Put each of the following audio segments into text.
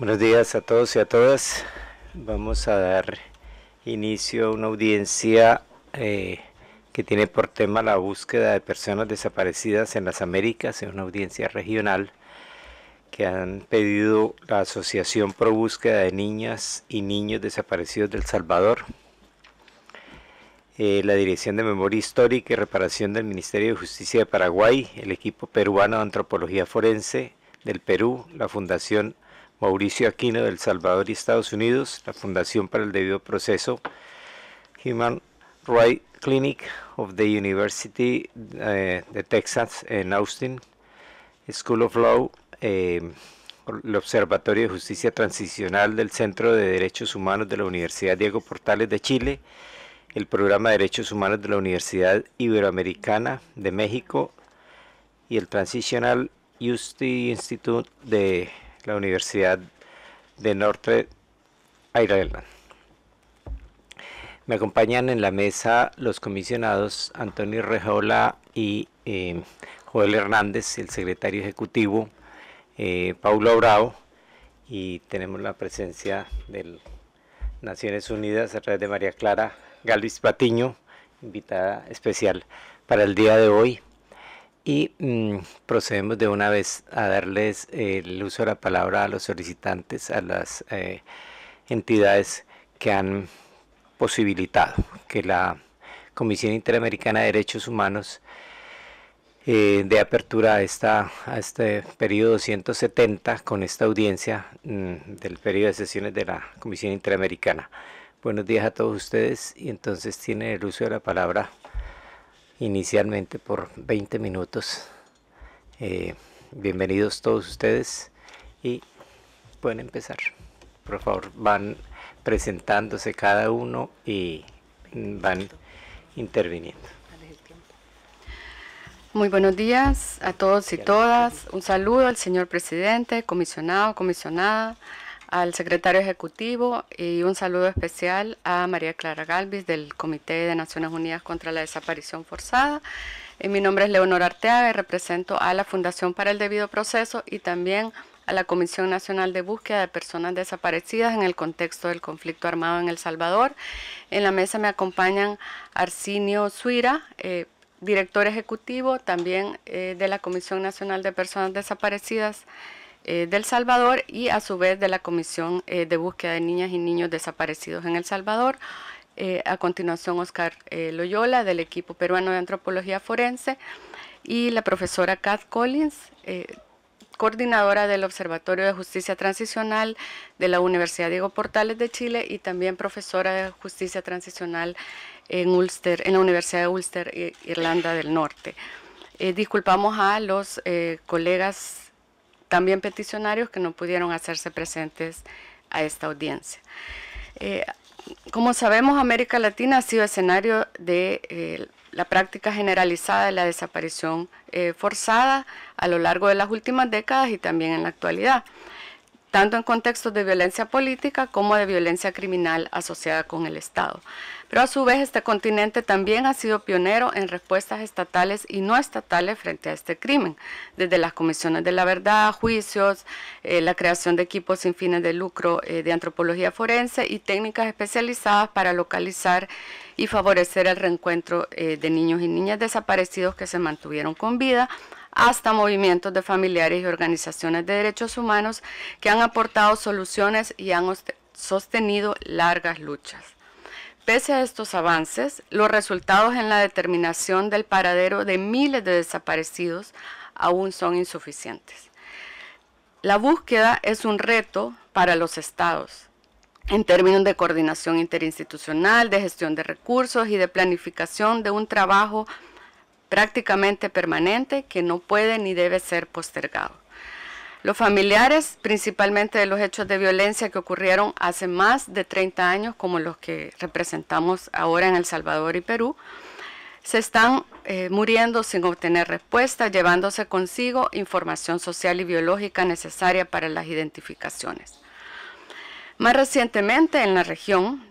Buenos días a todos y a todas. Vamos a dar inicio a una audiencia eh, que tiene por tema la búsqueda de personas desaparecidas en las Américas. Es una audiencia regional que han pedido la Asociación Pro Búsqueda de Niñas y Niños Desaparecidos del Salvador, eh, la Dirección de Memoria Histórica y Reparación del Ministerio de Justicia de Paraguay, el equipo peruano de Antropología Forense del Perú, la Fundación Mauricio Aquino del Salvador y Estados Unidos, la Fundación para el Debido Proceso, Human Rights Clinic of the University of eh, de Texas en Austin, School of Law, eh, el Observatorio de Justicia Transicional del Centro de Derechos Humanos de la Universidad Diego Portales de Chile, el Programa de Derechos Humanos de la Universidad Iberoamericana de México y el Transitional Justice Institute de la Universidad de Norte Ireland. Me acompañan en la mesa los comisionados Antonio Rejola y eh, Joel Hernández, el secretario ejecutivo, eh, Paulo Bravo, y tenemos la presencia de Naciones Unidas a través de María Clara Galvis Patiño, invitada especial para el día de hoy. Y mm, procedemos de una vez a darles el uso de la palabra a los solicitantes, a las eh, entidades que han posibilitado que la Comisión Interamericana de Derechos Humanos eh, dé de apertura a, esta, este periodo 270 con esta audiencia mm, del periodo de sesiones de la Comisión Interamericana. Buenos días a todos ustedes y entonces tiene el uso de la palabra inicialmente por 20 minutos. Eh, bienvenidos todos ustedes y pueden empezar. Por favor, van presentándose cada uno y van interviniendo. Muy buenos días a todos y todas. Un saludo al señor presidente, comisionado, comisionada, al secretario ejecutivo y un saludo especial a María Clara Galvis del Comité de Naciones Unidas contra la Desaparición Forzada. Eh, mi nombre es Leonor Arteaga y represento a la Fundación para el Debido Proceso y también a la Comisión Nacional de Búsqueda de Personas Desaparecidas en el contexto del conflicto armado en El Salvador. En la mesa me acompañan Arcinio Suira, eh, director ejecutivo también eh, de la Comisión Nacional de Personas Desaparecidas eh, del Salvador y a su vez de la Comisión eh, de Búsqueda de Niñas y Niños Desaparecidos en El Salvador. Eh, a continuación, Oscar Loyola del equipo peruano de antropología forense y la profesora Kat Collins, coordinadora del Observatorio de Justicia Transicional de la Universidad Diego Portales de Chile y también profesora de Justicia Transicional en, Ulster, en la Universidad de Ulster, Irlanda del Norte. disculpamos a los colegas también peticionarios que no pudieron hacerse presentes a esta audiencia. Eh, como sabemos, América Latina ha sido escenario de eh, la práctica generalizada de la desaparición eh, forzada a lo largo de las últimas décadas y también en la actualidad tanto en contextos de violencia política como de violencia criminal asociada con el Estado. Pero a su vez este continente también ha sido pionero en respuestas estatales y no estatales frente a este crimen, desde las comisiones de la verdad, juicios, eh, la creación de equipos sin fines de lucro eh, de antropología forense y técnicas especializadas para localizar y favorecer el reencuentro eh, de niños y niñas desaparecidos que se mantuvieron con vida hasta movimientos de familiares y organizaciones de derechos humanos que han aportado soluciones y han sostenido largas luchas. Pese a estos avances, los resultados en la determinación del paradero de miles de desaparecidos aún son insuficientes. La búsqueda es un reto para los estados en términos de coordinación interinstitucional, de gestión de recursos y de planificación de un trabajo prácticamente permanente que no puede ni debe ser postergado. Los familiares, principalmente de los hechos de violencia que ocurrieron hace más de 30 años, como los que representamos ahora en El Salvador y Perú, se están eh, muriendo sin obtener respuesta, llevándose consigo información social y biológica necesaria para las identificaciones. Más recientemente en la región,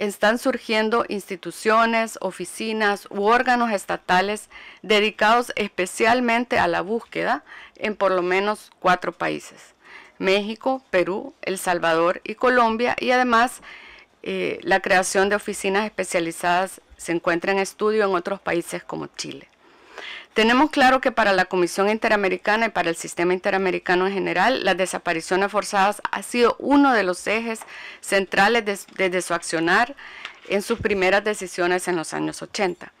están surgiendo instituciones, oficinas u órganos estatales dedicados especialmente a la búsqueda en por lo menos cuatro países, México, Perú, El Salvador y Colombia, y además eh, la creación de oficinas especializadas se encuentra en estudio en otros países como Chile. Tenemos claro que para la Comisión Interamericana y para el sistema interamericano en general, las desapariciones forzadas ha sido uno de los ejes centrales de, desde su accionar en sus primeras decisiones en los años 80.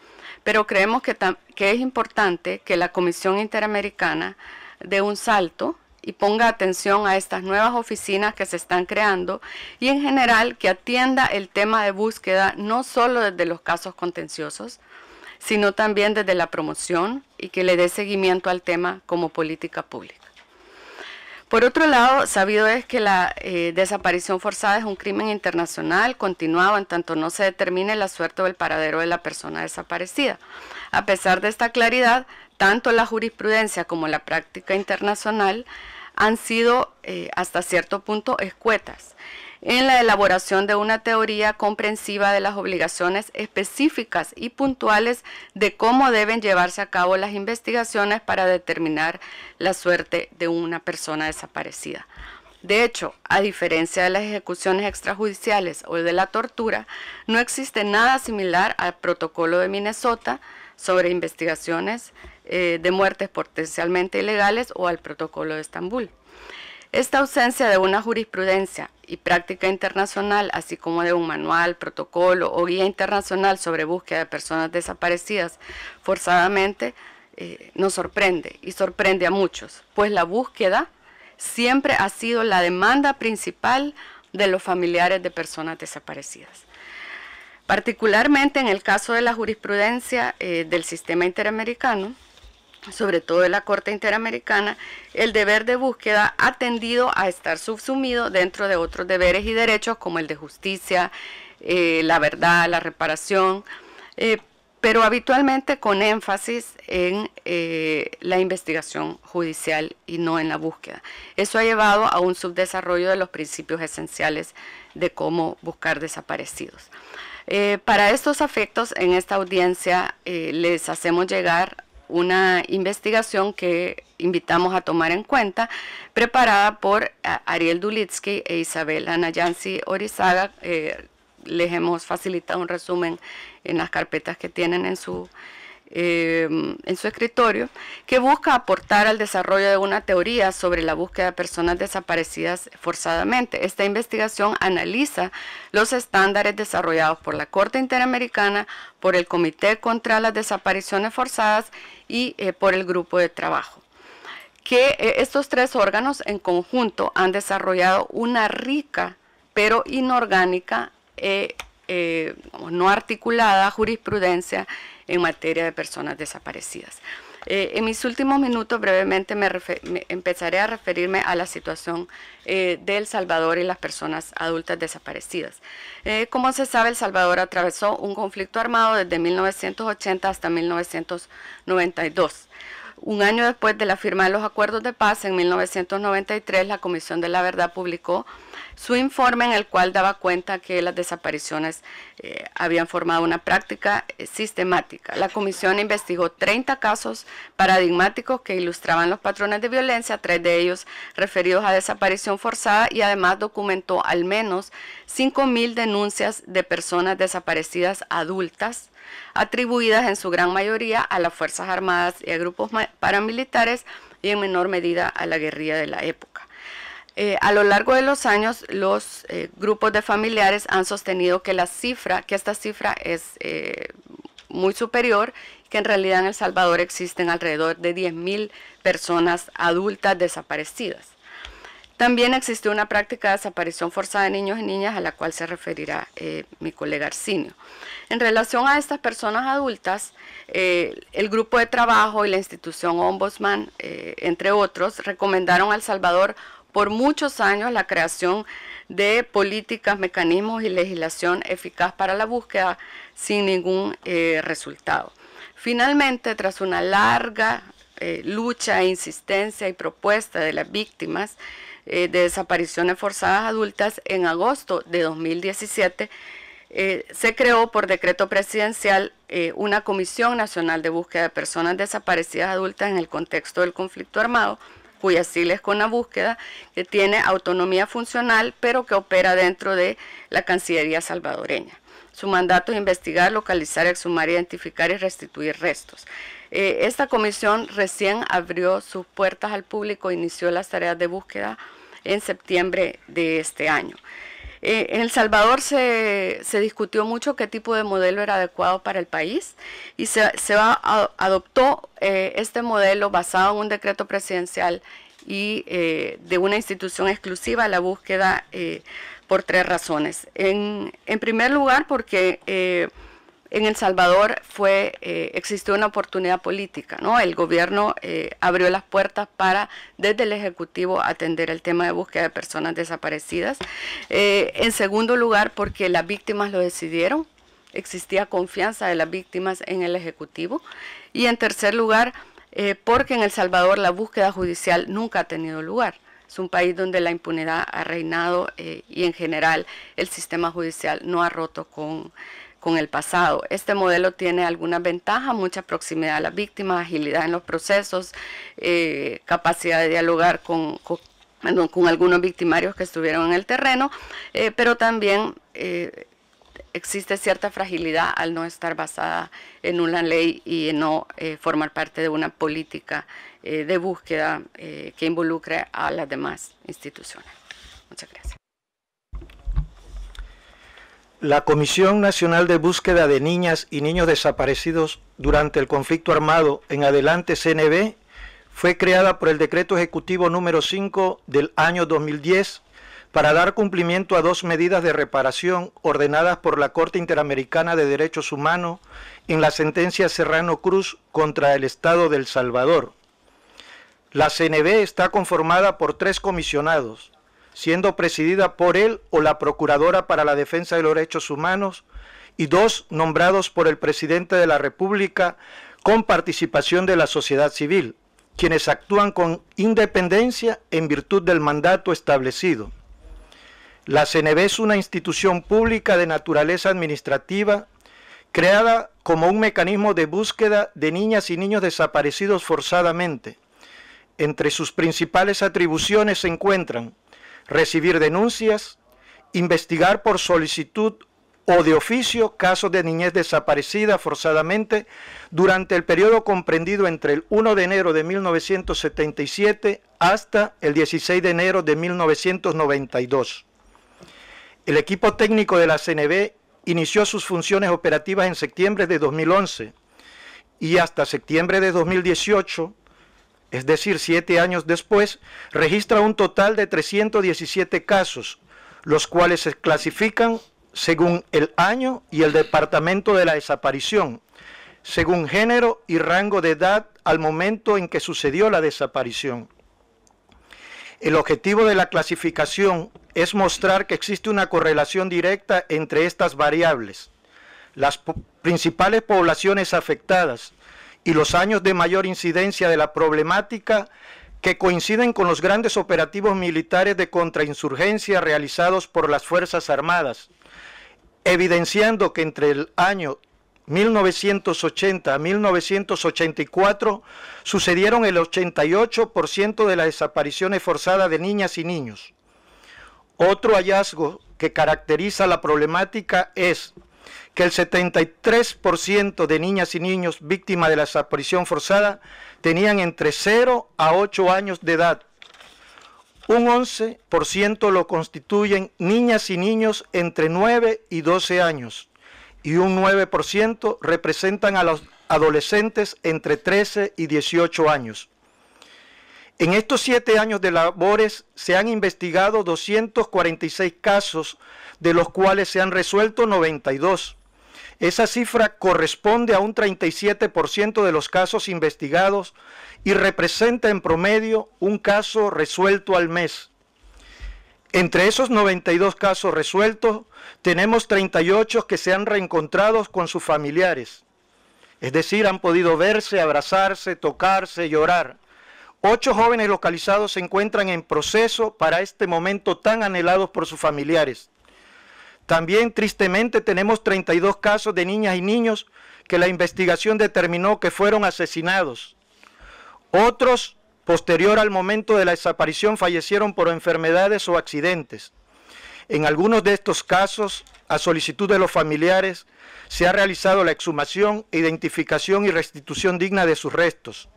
Pero creemos que, que es importante que la Comisión Interamericana dé un salto y ponga atención a estas nuevas oficinas que se están creando y en general que atienda el tema de búsqueda no solo desde los casos contenciosos, sino también desde la promoción y que le dé seguimiento al tema como política pública. Por otro lado, sabido es que la eh, desaparición forzada es un crimen internacional continuado en tanto no se determine la suerte o el paradero de la persona desaparecida. A pesar de esta claridad, tanto la jurisprudencia como la práctica internacional han sido eh, hasta cierto punto escuetas en la elaboración de una teoría comprensiva de las obligaciones específicas y puntuales de cómo deben llevarse a cabo las investigaciones para determinar la suerte de una persona desaparecida. De hecho, a diferencia de las ejecuciones extrajudiciales o de la tortura, no existe nada similar al protocolo de Minnesota sobre investigaciones eh, de muertes potencialmente ilegales o al protocolo de Estambul. Esta ausencia de una jurisprudencia y práctica internacional, así como de un manual, protocolo o guía internacional sobre búsqueda de personas desaparecidas, forzadamente eh, nos sorprende y sorprende a muchos, pues la búsqueda siempre ha sido la demanda principal de los familiares de personas desaparecidas. Particularmente en el caso de la jurisprudencia eh, del sistema interamericano, sobre todo en la Corte Interamericana, el deber de búsqueda ha tendido a estar subsumido dentro de otros deberes y derechos como el de justicia, eh, la verdad, la reparación, eh, pero habitualmente con énfasis en eh, la investigación judicial y no en la búsqueda. Eso ha llevado a un subdesarrollo de los principios esenciales de cómo buscar desaparecidos. para estos afectos, en esta audiencia les hacemos llegar una investigación que invitamos a tomar en cuenta, preparada por eh, Ariel Dulitsky e Isabel Anayansi Orizaga. Eh, les hemos facilitado un resumen en las carpetas que tienen en su Em, en su escritorio, que busca aportar al desarrollo de una teoría sobre la búsqueda de personas desaparecidas forzadamente. Esta investigación analiza los estándares desarrollados por la Corte Interamericana, por el Comité contra las Desapariciones Forzadas y eh, por el Grupo de Trabajo que eh, estos tres órganos en conjunto han desarrollado una rica pero inorgánica, eh, no articulada jurisprudencia en materia de personas desaparecidas. Eh, en mis últimos minutos brevemente me empezaré a referirme a la situación del eh, de El Salvador y las personas adultas desaparecidas. Eh, como se sabe, El Salvador atravesó un conflicto armado desde 1980 hasta 1992. Un año después de la firma de los acuerdos de paz, en 1993, la Comisión de la Verdad publicó su informe en el cual daba cuenta que las desapariciones eh, habían formado una práctica eh, sistemática. La comisión investigó 30 casos paradigmáticos que ilustraban los patrones de violencia, tres de ellos referidos a desaparición forzada y además documentó al menos 5.000 denuncias de personas desaparecidas adultas atribuidas en su gran mayoría a las Fuerzas Armadas y a grupos paramilitares y en menor medida a la guerrilla de la época. Eh, a lo largo de los años, los eh, grupos de familiares han sostenido que la cifra, que esta cifra es eh, muy superior, que en realidad en El Salvador existen alrededor de 10.000 personas adultas desaparecidas. También existe una práctica de desaparición forzada de niños y niñas a la cual se referirá mi colega Arcinio. En relación a estas personas adultas, el grupo de trabajo y la institución Ombudsman, entre otros, recomendaron a El Salvador por muchos años la creación de políticas, mecanismos y legislación eficaz para la búsqueda sin ningún eh, resultado. Finalmente, tras una larga eh, lucha lucha, e insistencia y propuesta de las víctimas eh, de desapariciones forzadas adultas, en agosto de 2017 se creó por decreto presidencial una Comisión Nacional de Búsqueda de Personas Desaparecidas Adultas en el contexto del conflicto armado, cuya sigla es con la búsqueda, que tiene autonomía funcional, pero que opera dentro de la Cancillería salvadoreña. Su mandato es investigar, localizar, exhumar, identificar y restituir restos. Eh, esta comisión recién abrió sus puertas al público, e inició las tareas de búsqueda en septiembre de este año. Eh, en El Salvador se, se, discutió mucho qué tipo de modelo era adecuado para el país y se, adoptó eh, este modelo basado en un decreto presidencial y eh, de una institución exclusiva la búsqueda por tres razones. En, en primer lugar, porque en El Salvador fue, eh, existió una oportunidad política, ¿no? El gobierno eh, abrió las puertas para, desde el Ejecutivo, atender el tema de búsqueda de personas desaparecidas. Eh, en segundo lugar, porque las víctimas lo decidieron, existía confianza de las víctimas en el Ejecutivo. Y en tercer lugar, porque en El Salvador la búsqueda judicial nunca ha tenido lugar. Es un país donde la impunidad ha reinado y en general el sistema judicial no ha roto con con el pasado. Este modelo tiene algunas ventajas, mucha proximidad a las víctimas, agilidad en los procesos, eh, capacidad de dialogar con, algunos victimarios que estuvieron en el terreno, eh, pero también eh, existe cierta fragilidad al no estar basada en una ley y no formar parte de una política de búsqueda que involucre a las demás instituciones. Muchas gracias. La Comisión Nacional de Búsqueda de Niñas y Niños Desaparecidos durante el conflicto armado en adelante CNB fue creada por el Decreto Ejecutivo número 5 del año 2010 para dar cumplimiento a dos medidas de reparación ordenadas por la Corte Interamericana de Derechos Humanos en la sentencia Serrano Cruz contra el Estado de El Salvador. La CNB está conformada por tres comisionados, siendo presidida por él o la Procuradora para la Defensa de los Derechos Humanos, y dos nombrados por el presidente de la República con participación de la sociedad civil, quienes actúan con independencia en virtud del mandato establecido. La CNV es una institución pública de naturaleza administrativa creada como un mecanismo de búsqueda de niñas y niños desaparecidos forzadamente. Entre sus principales atribuciones se encuentran recibir denuncias, investigar por solicitud o de oficio casos de niñez desaparecida forzadamente durante el periodo comprendido entre el 1 de enero de 1977 hasta el 16 de enero de 1992. El equipo técnico de la CNB inició sus funciones operativas en septiembre de 2011 y hasta septiembre de 2018 es decir, siete años después, registra un total de 317 casos, los cuales se clasifican según el año y el departamento de la desaparición, según género y rango de edad al momento en que sucedió la desaparición. El objetivo de la clasificación es mostrar que existe una correlación directa entre estas variables. Las principales poblaciones afectadas, y los años de mayor incidencia de la problemática que coinciden con los grandes operativos militares de contrainsurgencia realizados por las Fuerzas Armadas, evidenciando que entre el año 1980 a 1984 sucedieron el 88% de las desapariciones forzadas de niñas y niños. Otro hallazgo que caracteriza la problemática es el 73% de niñas y niños víctimas de la desaparición forzada tenían entre 0 a 8 años de edad. Un 11% lo constituyen niñas y niños entre 9 y 12 años y un 9% representan a los adolescentes entre 13 y 18 años. En estos siete años de labores se han investigado 246 casos, de los cuales se han resuelto 92. Esa cifra corresponde a un 37% de los casos investigados y representa en promedio un caso resuelto al mes. Entre esos 92 casos resueltos, tenemos 38 que se han reencontrado con sus familiares. Es decir, han podido verse, abrazarse, tocarse, llorar. Ocho jóvenes localizados se encuentran en proceso para este momento tan anhelados por sus familiares. También tristemente tenemos 32 casos de niñas y niños que la investigación determinó que fueron asesinados. Otros, posterior al momento de la desaparición, fallecieron por enfermedades o accidentes. En algunos de estos casos, a solicitud de los familiares, se ha realizado la exhumación, identificación y restitución digna de sus restos.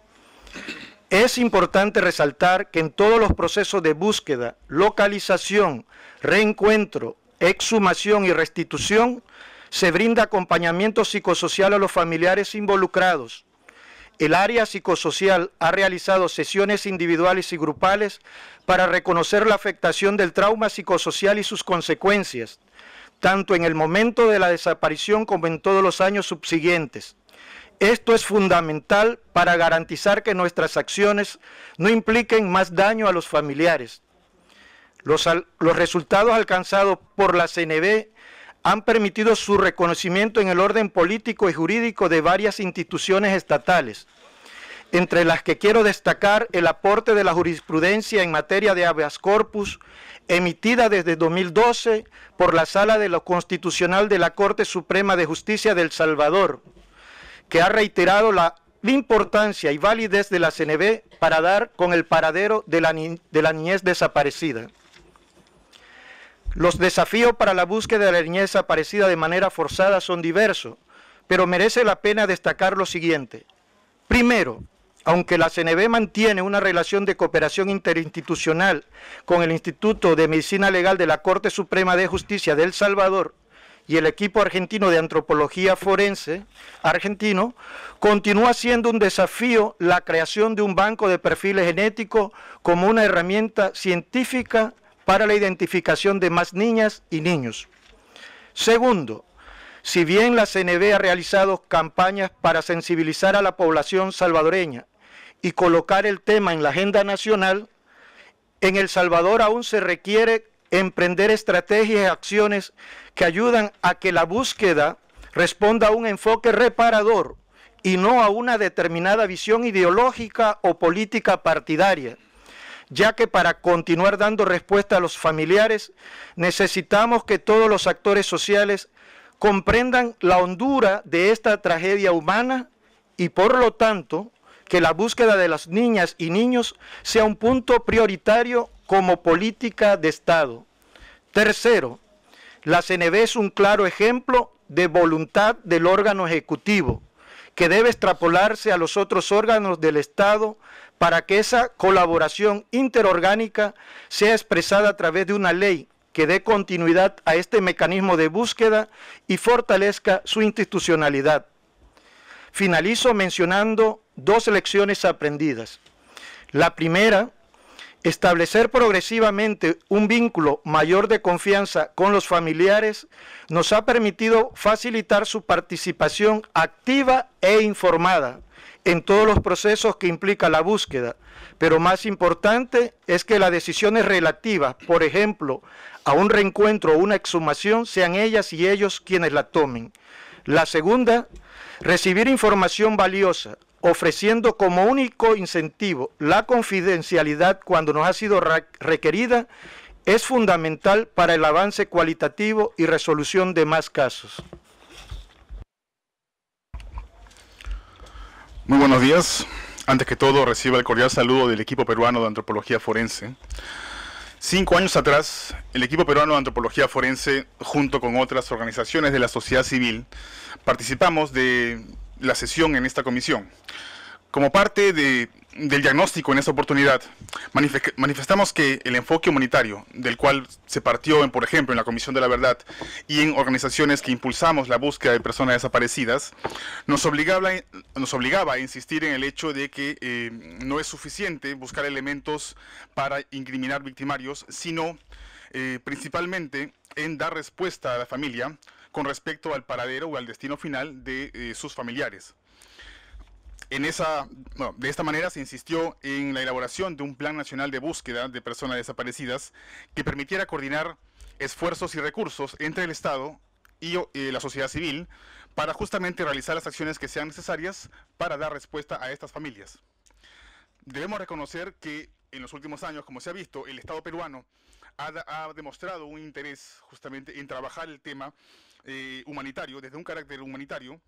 Es importante resaltar que en todos los procesos de búsqueda, localización, reencuentro exhumación y restitución, se brinda acompañamiento psicosocial a los familiares involucrados. El área psicosocial ha realizado sesiones individuales y grupales para reconocer la afectación del trauma psicosocial y sus consecuencias, tanto en el momento de la desaparición como en todos los años subsiguientes. Esto es fundamental para garantizar que nuestras acciones no impliquen más daño a los familiares, los, resultados alcanzados por la CNB han permitido su reconocimiento en el orden político y jurídico de varias instituciones estatales, entre las que quiero destacar el aporte de la jurisprudencia en materia de habeas corpus, emitida desde 2012 por la Sala de lo Constitucional de la Corte Suprema de Justicia del Salvador, que ha reiterado la importancia y validez de la CNB para dar con el paradero de la niñez desaparecida. Los desafíos para la búsqueda de la niñez aparecida de manera forzada son diversos, pero merece la pena destacar lo siguiente. Primero, aunque la CNB mantiene una relación de cooperación interinstitucional con el Instituto de Medicina Legal de la Corte Suprema de Justicia de El Salvador y el equipo argentino de antropología forense argentino, continúa siendo un desafío la creación de un banco de perfiles genéticos como una herramienta científica para la identificación de más niñas y niños. Segundo, si bien la CNB ha realizado campañas para sensibilizar a la población salvadoreña y colocar el tema en la agenda nacional, en El Salvador aún se requiere emprender estrategias y acciones que ayudan a que la búsqueda responda a un enfoque reparador y no a una determinada visión ideológica o política partidaria ya que para continuar dando respuesta a los familiares necesitamos que todos los actores sociales comprendan la hondura de esta tragedia humana y por lo tanto que la búsqueda de las niñas y niños sea un punto prioritario como política de Estado. Tercero, la CNB es un claro ejemplo de voluntad del órgano ejecutivo, que debe extrapolarse a los otros órganos del Estado para que esa colaboración interorgánica sea expresada a través de una ley que dé continuidad a este mecanismo de búsqueda y fortalezca su institucionalidad. Finalizo mencionando dos lecciones aprendidas. La primera, establecer progresivamente un vínculo mayor de confianza con los familiares nos ha permitido facilitar su participación activa e informada en todos los procesos que implica la búsqueda, pero más importante es que las decisiones relativas, por ejemplo, a un reencuentro o una exhumación, sean ellas y ellos quienes la tomen. La segunda, recibir información valiosa, ofreciendo como único incentivo la confidencialidad cuando nos ha sido requerida, es fundamental para el avance cualitativo y resolución de más casos. Muy buenos días. Antes que todo, reciba el cordial saludo del equipo peruano de antropología forense. Cinco años atrás, el equipo peruano de antropología forense, junto con otras organizaciones de la sociedad civil, participamos de la sesión en esta comisión. Como parte de del diagnóstico en esta oportunidad, manifestamos que el enfoque humanitario, del cual se partió, en, por ejemplo, en la Comisión de la Verdad y en organizaciones que impulsamos la búsqueda de personas desaparecidas, nos obligaba, nos obligaba a insistir en el hecho de que eh, no es suficiente buscar elementos para incriminar victimarios, sino eh, principalmente en dar respuesta a la familia con respecto al paradero o al destino final de eh, sus familiares de esta manera se insistió en la elaboración de un plan nacional de búsqueda de personas desaparecidas que permitiera coordinar esfuerzos y recursos entre el Estado y eh, la sociedad civil para justamente realizar las acciones que sean necesarias para dar respuesta a estas familias. Debemos reconocer que en los últimos años, como se ha visto, el Estado peruano ha, demostrado un interés justamente en trabajar el tema eh, humanitario, desde un carácter humanitario,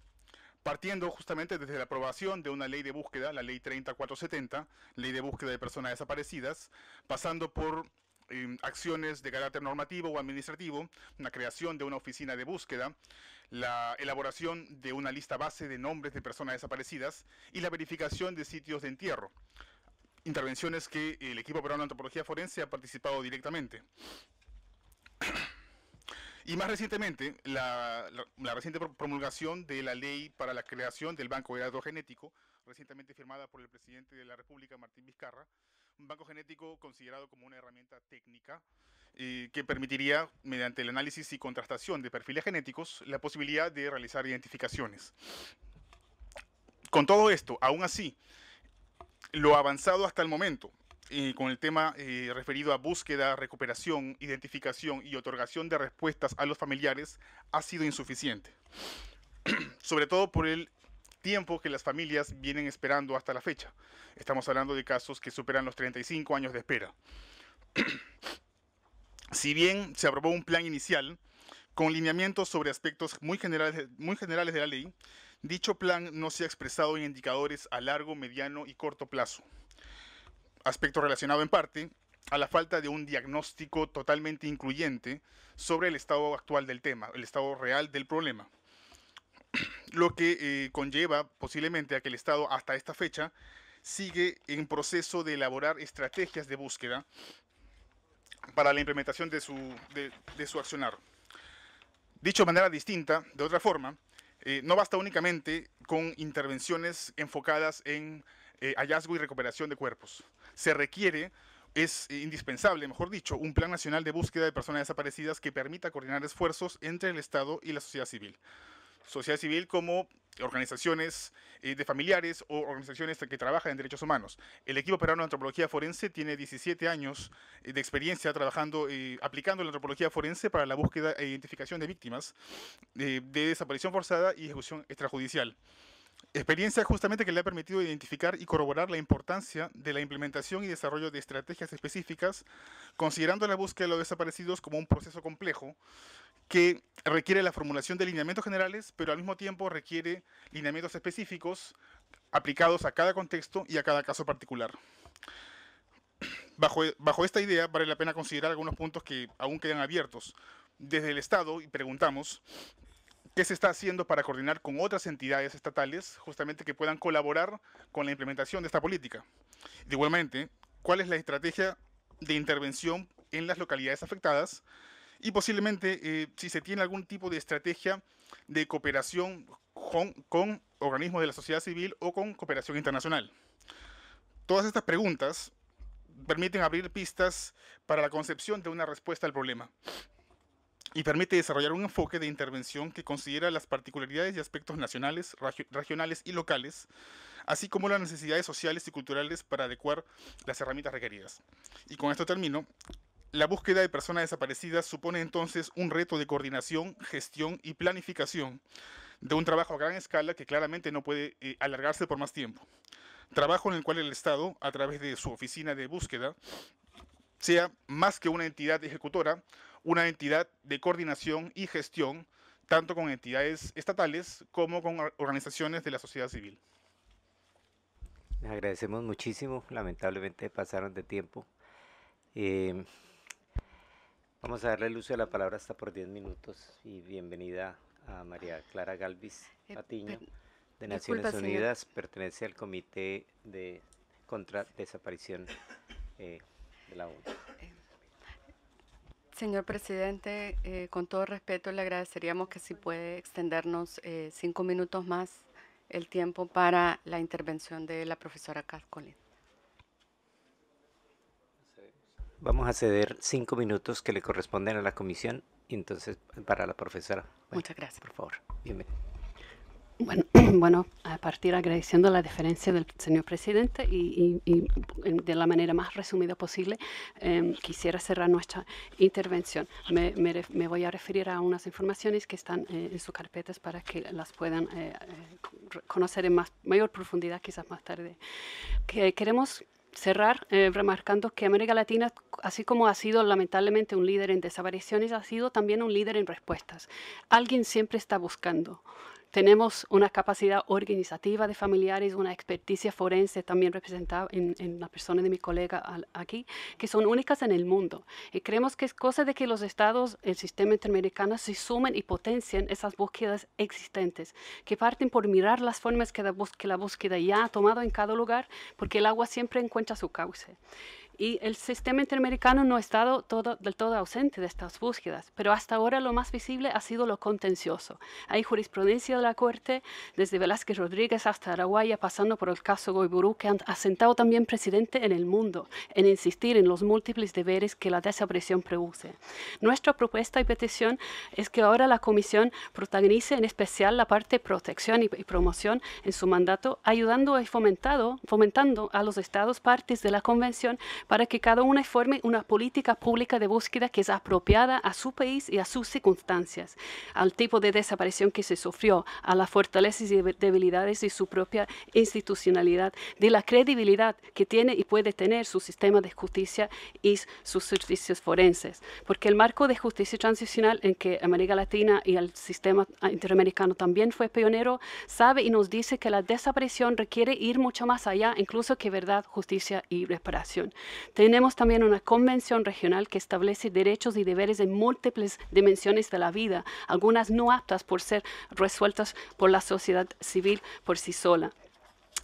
partiendo justamente desde la aprobación de una ley de búsqueda, la ley 3470, ley de búsqueda de personas desaparecidas, pasando por em, acciones de carácter normativo o administrativo, la creación de una oficina de búsqueda, la elaboración de una lista base de nombres de personas desaparecidas y la verificación de sitios de entierro. Intervenciones que el equipo peruano de antropología forense ha participado directamente. Y más recientemente, la, reciente promulgación de la ley para la creación del Banco de Datos Genético, recientemente firmada por el presidente de la República, Martín Vizcarra, un banco genético considerado como una herramienta técnica eh, que permitiría, mediante el análisis y contrastación de perfiles genéticos, la posibilidad de realizar identificaciones. Con todo esto, aún así, lo avanzado hasta el momento eh, con el tema eh, referido a búsqueda, recuperación, identificación y otorgación de respuestas a los familiares ha sido insuficiente, sobre todo por el tiempo que las familias vienen esperando hasta la fecha. Estamos hablando de casos que superan los 35 años de espera. si bien se aprobó un plan inicial, con lineamientos sobre aspectos muy generales, muy generales de la ley, dicho plan no se ha expresado en indicadores a largo, mediano y corto plazo aspecto relacionado en parte a la falta de un diagnóstico totalmente incluyente sobre el estado actual del tema, el estado real del problema. Lo que eh, conlleva posiblemente a que el Estado hasta esta fecha sigue en proceso de elaborar estrategias de búsqueda para la implementación de su, de, accionar. Dicho de manera distinta, de otra forma, eh, no basta únicamente con intervenciones enfocadas en eh, hallazgo y recuperación de cuerpos se requiere es indispensable, mejor dicho, un plan nacional de búsqueda de personas desaparecidas que permita coordinar esfuerzos entre el Estado y la sociedad civil. Sociedad civil como organizaciones eh, de familiares o organizaciones que trabajan en derechos humanos. El equipo peruano de antropología forense tiene 17 años de experiencia trabajando, eh, aplicando la antropología forense para la búsqueda e identificación de víctimas eh, de desaparición forzada y ejecución extrajudicial. Experiencia justamente que le ha permitido identificar y corroborar la importancia de la implementación y desarrollo de estrategias específicas, considerando la búsqueda de los desaparecidos como un proceso complejo que requiere la formulación de lineamientos generales, pero al mismo tiempo requiere lineamientos específicos aplicados a cada contexto y a cada caso particular. Bajo, bajo esta idea vale la pena considerar algunos puntos que aún quedan abiertos. Desde el Estado, y preguntamos, ¿Qué se está haciendo para coordinar con otras entidades estatales justamente que puedan colaborar con la implementación de esta política? Igualmente, ¿cuál es la estrategia de intervención en las localidades afectadas? Y posiblemente eh, si se tiene algún tipo de estrategia de cooperación con, con organismos de la sociedad civil o con cooperación internacional. Todas estas preguntas permiten abrir pistas para la concepción de una respuesta al problema y permite desarrollar un enfoque de intervención que considera las particularidades y aspectos nacionales, regionales y locales, así como las necesidades sociales y culturales para adecuar las herramientas requeridas. Y con esto termino. La búsqueda de personas desaparecidas supone entonces un reto de coordinación, gestión y planificación de un trabajo a gran escala que claramente no puede eh, alargarse por más tiempo. Trabajo en el cual el Estado, a través de su oficina de búsqueda, sea más que una entidad ejecutora, una entidad de coordinación y gestión, tanto con entidades estatales como con organizaciones de la sociedad civil. Les agradecemos muchísimo, lamentablemente pasaron de tiempo. Em, vamos a darle el uso de la palabra hasta por 10 minutos y bienvenida a María Clara Galvis eh, Patiño de Naciones Unidas, pertenece al Comité de contra Desaparición eh, de la ONU. Señor presidente, eh, con todo respeto le agradeceríamos que si puede extendernos eh, cinco minutos más el tiempo para la intervención de la profesora Cascolín. Vamos a ceder cinco minutos que le corresponden a la comisión, entonces para la profesora. Muchas gracias. Por favor, bienvenida. Bueno, bueno, a partir agradeciendo la deferencia del señor presidente y, de la manera más resumida posible, em, quisiera cerrar nuestra intervención. Me, voy a referir a unas informaciones que están eh, en sus carpetas para que las puedan eh, eh, conocer en mayor profundidad quizás más tarde. queremos cerrar remarcando que América Latina, así como ha sido lamentablemente un líder en desapariciones, ha sido también un líder en respuestas. Alguien siempre está buscando. Tenemos una capacidad organizativa de familiares, una experticia forense también representada en, la persona de mi colega aquí, que son únicas en el mundo. Y creemos que es cosa de que los estados, el sistema interamericano, se sumen y potencien esas búsquedas existentes, que parten por mirar las formas que la, que la búsqueda ya ha tomado en cada lugar, porque el agua siempre encuentra su cauce. Y el sistema interamericano no ha estado todo, del todo ausente de estas búsquedas, pero hasta ahora lo más visible ha sido lo contencioso. Hay jurisprudencia de la Corte, desde Velázquez Rodríguez hasta Araguaya, pasando por el caso Goiburú, que han asentado también presidente en el mundo en insistir en los múltiples deberes que la desaparición produce. Nuestra propuesta y petición es que ahora la Comisión protagonice en especial la parte protección y, promoción en su mandato, ayudando y fomentando a los Estados partes de la Convención para que cada una forme una política pública de búsqueda que es apropiada a su país y a sus circunstancias, al tipo de desaparición que se sufrió, a las fortalezas y debilidades de su propia institucionalidad, de la credibilidad que tiene y puede tener su sistema de justicia y sus servicios forenses. Porque el marco de justicia transicional en que América Latina y el sistema interamericano también fue pionero, sabe y nos dice que la desaparición requiere ir mucho más allá, incluso que verdad, justicia y reparación. Tenemos también una convención regional que establece derechos y deberes en múltiples dimensiones de la vida, algunas no aptas por ser resueltas por la sociedad civil por sí sola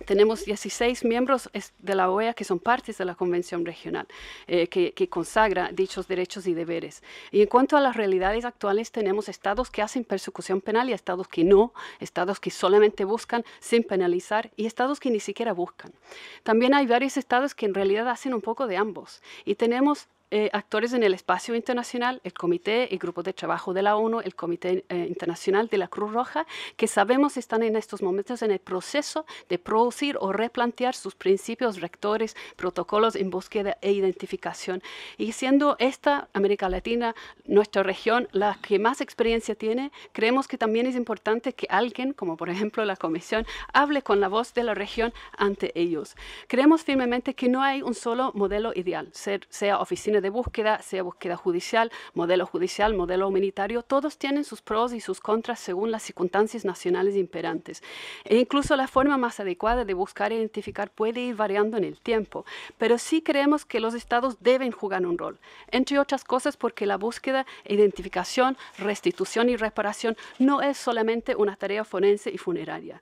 tenemos 16 miembros de la OEA que son partes de la Convención Regional, eh, que, que, consagra dichos derechos y deberes. Y en cuanto a las realidades actuales, tenemos estados que hacen persecución penal y estados que no, estados que solamente buscan sin penalizar y estados que ni siquiera buscan. También hay varios estados que en realidad hacen un poco de ambos. Y tenemos eh, actores en el espacio internacional, el Comité y Grupo de Trabajo de la ONU, el Comité eh, Internacional de la Cruz Roja, que sabemos están en estos momentos en el proceso de producir o replantear sus principios rectores, protocolos en búsqueda e identificación. Y siendo esta América Latina, nuestra región, la que más experiencia tiene, creemos que también es importante que alguien, como por ejemplo la Comisión, hable con la voz de la región ante ellos. Creemos firmemente que no hay un solo modelo ideal, ser, sea oficina de búsqueda, sea búsqueda judicial, modelo judicial, modelo humanitario, todos tienen sus pros y sus contras según las circunstancias nacionales imperantes. E incluso la forma más adecuada de buscar e identificar puede ir variando en el tiempo, pero sí creemos que los estados deben jugar un rol, entre otras cosas porque la búsqueda, identificación, restitución y reparación no es solamente una tarea forense y funeraria.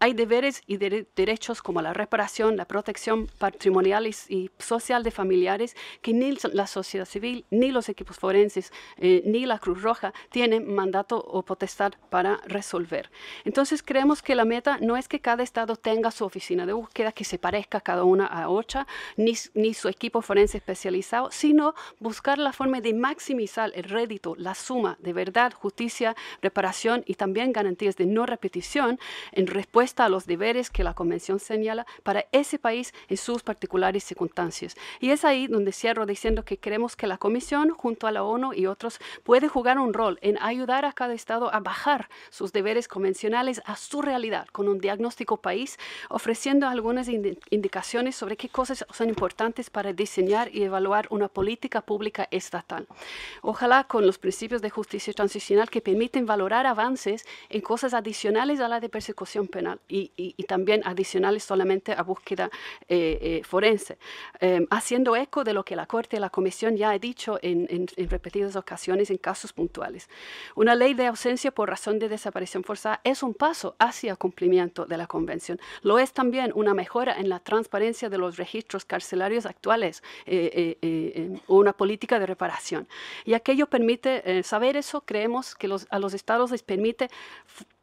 Hay deberes y derechos como la reparación, la protección patrimonial y social de familiares que ni la sociedad civil, ni los equipos forenses, eh, ni la Cruz Roja tienen mandato o potestad para resolver. Entonces creemos que la meta no es que cada estado tenga su oficina de búsqueda que se parezca cada una a otra, ni, ni su equipo forense especializado, sino buscar la forma de maximizar el rédito, la suma de verdad, justicia, reparación y también garantías de no repetición en respuesta a los deberes que la Convención señala para ese país en sus particulares circunstancias. Y es ahí donde cierro diciendo que creemos que la Comisión, junto a la ONU y otros, puede jugar un rol en ayudar a cada Estado a bajar sus deberes convencionales a su realidad con un diagnóstico país, ofreciendo algunas indicaciones sobre qué cosas son importantes para diseñar y evaluar una política pública estatal. Ojalá con los principios de justicia transicional que permiten valorar avances en cosas adicionales a la de persecución penal y, también adicionales solamente a búsqueda eh, eh, forense, em, haciendo eco de lo que la Corte y la Comisión ya ha dicho en, repetidas ocasiones en casos puntuales. Una ley de ausencia por razón de desaparición forzada es un paso hacia cumplimiento de la Convención. Lo es también una mejora en la transparencia de los registros carcelarios actuales, o eh, una política de reparación. Y aquello permite saber eso, creemos que a los estados les permite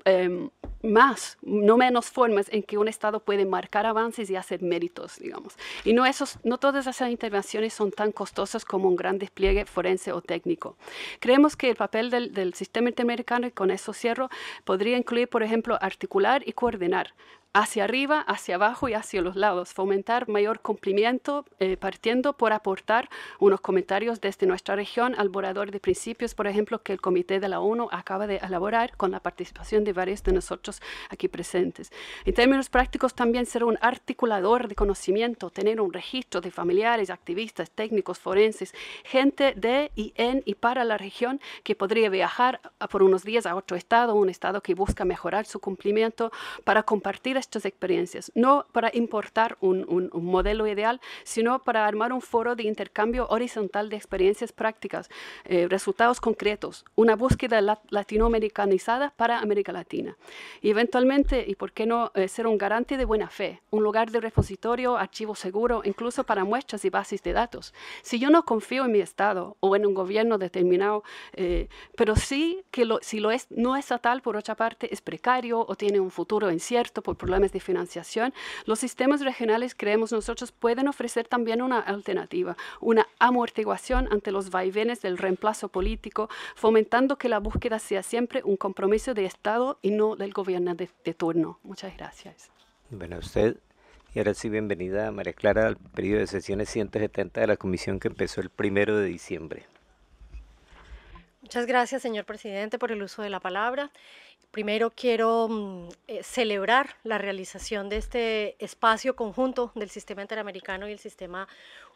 Em, más, no menos formas en que un Estado puede marcar avances y hacer méritos, digamos. Y no, esos, no todas esas intervenciones son tan costosas como un gran despliegue forense o técnico. Creemos que el papel del, del sistema interamericano, y con eso cierro, podría incluir, por ejemplo, articular y coordinar hacia arriba, hacia abajo y hacia los lados, fomentar mayor cumplimiento eh, partiendo por aportar unos comentarios desde nuestra región al borrador de principios, por ejemplo, que el Comité de la ONU acaba de elaborar con la participación de varios de nosotros aquí presentes. En términos prácticos, también ser un articulador de conocimiento, tener un registro de familiares, activistas, técnicos, forenses, gente de y en y para la región que podría viajar por unos días a otro estado, un estado que busca mejorar su cumplimiento para compartir estas experiencias, no para importar un, modelo ideal, sino para armar un foro de intercambio horizontal de experiencias prácticas, eh, resultados concretos, una búsqueda latinoamericanizada para América Latina. Y eventualmente, y por qué no, eh, ser un garante de buena fe, un lugar de repositorio, archivo seguro, incluso para muestras y bases de datos. Si yo no confío en mi Estado o en un gobierno determinado, eh, pero sí que si lo es no estatal, por otra parte, es precario o tiene un futuro incierto por problemas de financiación, los sistemas regionales creemos nosotros pueden ofrecer también una alternativa, una amortiguación ante los vaivenes del reemplazo político, fomentando que la búsqueda sea siempre un compromiso de Estado y no del gobierno de, turno. Muchas gracias. Bueno, usted y ahora sí, bienvenida a María Clara al periodo de sesiones 170 de la comisión que empezó el primero de diciembre. Muchas gracias, señor presidente, por el uso de la palabra. Primero quiero mm, eh, celebrar la realización de este espacio conjunto del sistema interamericano y el sistema